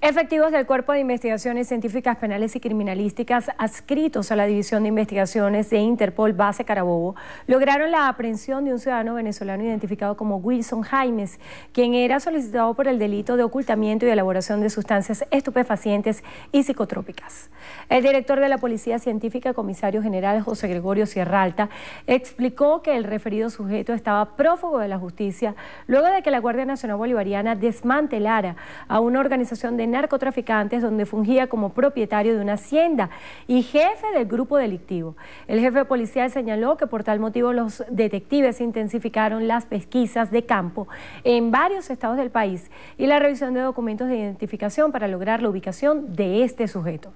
Efectivos del Cuerpo de Investigaciones Científicas Penales y Criminalísticas adscritos a la División de Investigaciones de Interpol Base Carabobo lograron la aprehensión de un ciudadano venezolano identificado como Wilson Jaimes, quien era solicitado por el delito de ocultamiento y elaboración de sustancias estupefacientes y psicotrópicas. El director de la Policía Científica, comisario general José Gregorio Sierralta, explicó que el referido sujeto estaba prófugo de la justicia luego de que la Guardia Nacional Bolivariana desmantelara a una organización de narcotraficantes donde fungía como propietario de una hacienda y jefe del grupo delictivo. El jefe policial señaló que por tal motivo los detectives intensificaron las pesquisas de campo en varios estados del país y la revisión de documentos de identificación para lograr la ubicación de este sujeto.